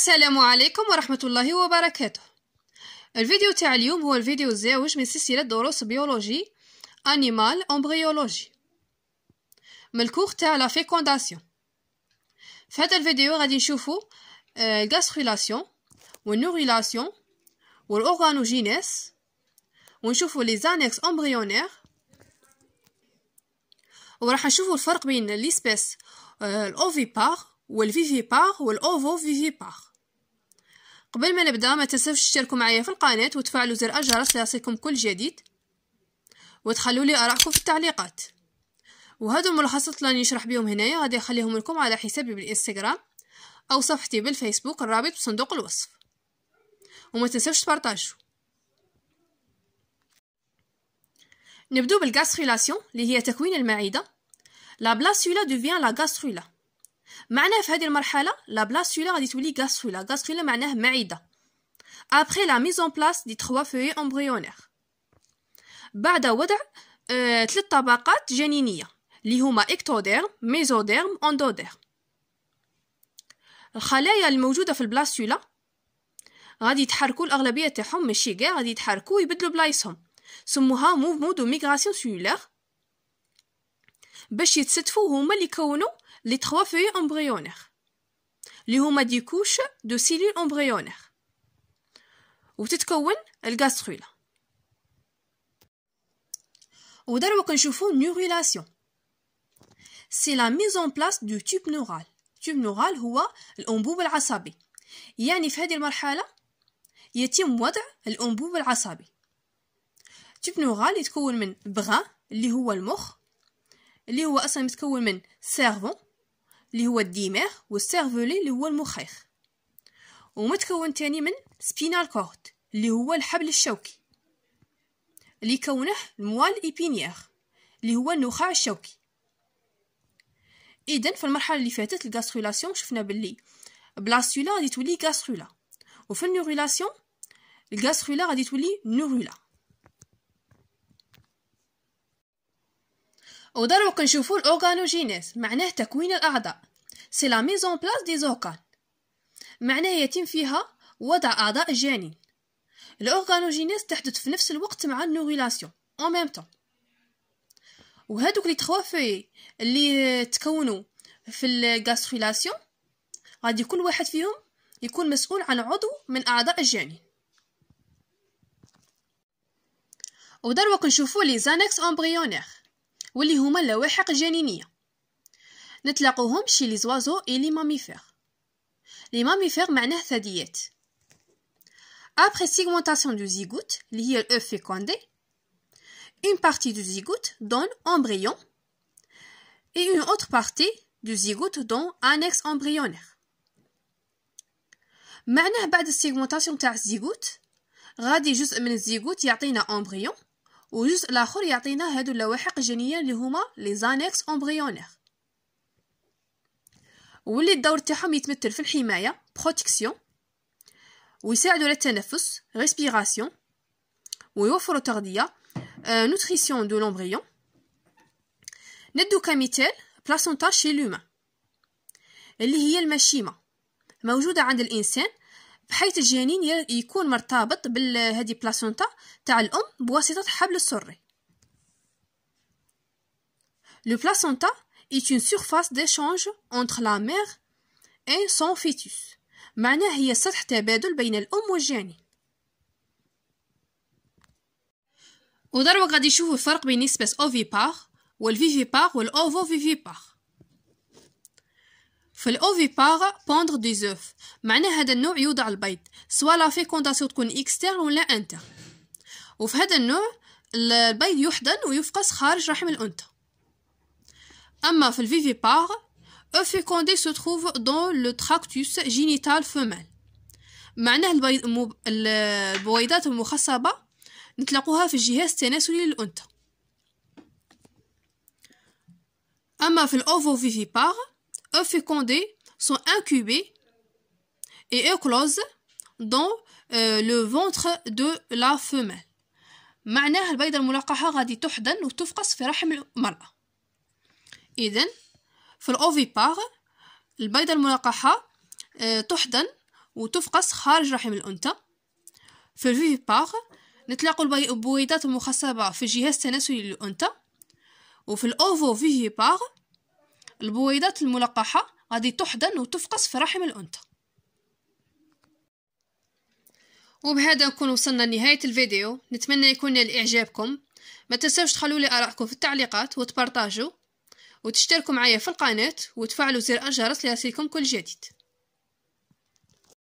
السلام عليكم ورحمة الله وبركاته الفيديو تاع اليوم هو الفيديو الزاوج من سلسلة دروس بيولوجي أنيمال أمبريولوجي من الكوخ تاع لا فيكونداسيون في هذا الفيديو غادي نشوفو الغاسخيلاسيون والنوغيلاسيون والأورغانوجينيس ونشوفو لي زانكس أمبريونير وراح نشوفو الفرق بين ليسبيس الأوفيبار والفيفيبار فيفيبار قبل ما نبدا ما تنسوش تشتركوا معايا في القناه وتفعلوا زر الجرس ليصلكم كل جديد وتخلوا لي ارائكم في التعليقات وهذو الملخصات اللي راني نشرح بهم هنايا غادي نخليهم لكم على حسابي بالانستغرام او صفحتي بالفيسبوك الرابط في صندوق الوصف وما تنسوش تبارطاجوا نبدو بالغاسترولاسيون اللي هي تكوين المعده لا بلاسيولا دوفيان لا غاسترولا معناه في هذه المرحله لا بلاستولا غادي تولي غاسولا غاسولا معناه معده ابخي لا اون بلاس دي تخوا فوي امبريونير بعد وضع آه، ثلاث طبقات جنينيه اللي هما اكتوديرم ميزوديرم اندوديرم الخلايا الموجوده في البلاستولا غادي يتحركوا الاغلبيه تاعهم ماشي كاع غادي يتحركوا ويبدلوا بلايصهم سموها موفمون دو ميغراسيون سيلولير باش يتستفو هما اللي كونو لي تخوا فوي امبريونير اللي هما دي كوش دو سيلول امبريونير وتتكون الجاسترولا ودروا كنشوفو نيغولاسيون سي لا ميز اون بلاس دو تيب نورال تيب نورال هو الانبوب العصبي يعني في هذه المرحله يتم وضع الانبوب العصبي تيب نورال يتكون من بغا اللي هو المخ اللي هو أصلا متكون من سيرفون اللي هو الديمير والسيرفولي اللي هو المخيخ ومتكون تاني من سبينال كورد اللي هو الحبل الشوكي اللي يكونه الموال إيبينيير اللي هو النخاع الشوكي اذا في المرحله اللي فاتت الغاسترولاسيون شفنا باللي بلاستولا غادي تولي غاسترولا وفي النوغولاسيون الغاسترولا غادي تولي نورولا وضروا نشوفو الاوغانوجينيس معناه تكوين الأعضاء سي لا ميزون بلاس دي زوكان معناه يتم فيها وضع أعضاء الجنين الاوغانوجينيس تحدث في نفس الوقت مع النوغيلاسيون أو ميم طون وهادوك لي تخوا في اللي تكونوا في الغاستريلاسيون غادي كل واحد فيهم يكون مسؤول عن عضو من أعضاء الجنين ودروا كنشوفوا لي زانكس امبريونير واللي هما اللواحق الجنينيه نتلاقوهم شي لي زوازو اي لي ماميفير لي ماميفير معناه ثدييات Après segmentation du zygote, liée à l'œuf fécondé, une partie du zygote donne embryon et une autre partie du zygote donne annexe embryonnaire. معناه بعد السيغمونطاسيون تاع الزيغوت غادي جزء من الزيغوت يعطينا امبريون وجزء الاخر يعطينا هادو اللواحق الجينيه اللي هما لي زانيكس امبريونير واللي الدور تاعهم يتمثل في الحمايه بروتيكسيون ويساعدوا على التنفس ريسبيراسيون ويوفروا تغذيه آه، نوتريسيون دو لومبريون ندو كمثال بلاسونتا شي لومان اللي هي المشيمه موجوده عند الانسان بحيث الجنين يكون مرتبط بهذه بلاسونتا تاع الأم بواسطة حبل السري Le placenta est une surface d'échange entre la mère et son fœtus معناه هي سطح تبادل بين الأم والجنين ودروك غادي يشوفوا الفرق بين نسبه اوفيبار والفيفيبار والاوفوفيفيبار في الاوفيباغ بوندر دي زوف معناه هذا النوع يوضع البيض سواء لا فيكونداسيون تكون اكستيرن ولا انتر وفي هذا النوع البيض يحضن ويفقس خارج رحم الانثى اما في الفيفيباغ او فيكوندي سو تروف دون لو تراكتوس جينيتال فيمال معناه البيض البويضات المخصبة نتلاقوها في الجهاز التناسلي للأنثى أما في الأوفو فيفيبار œufs fécondés sont incubés et éclosent dans لو euh, ventre دو لا فوميل معناها البيضة الملقحة غادي تحضن وتفقس في رحم المرأة إذن في الأوفيبار البيضة الملقحة آه، تحضن وتفقس خارج رحم الأنثى في الفيبار نتلاق البويضات المخصبة في الجهاز التناسلي للأنثى وفي الأوفو فيبار البويضات الملقحة غادي تحضن وتفقس في رحم الأنثى وبهذا نكون وصلنا لنهاية الفيديو نتمنى يكون نال إعجابكم ما تنسوش تخلوا لي أراءكم في التعليقات وتبارطاجوا وتشتركوا معايا في القناة وتفعلوا زر الجرس ليصلكم كل جديد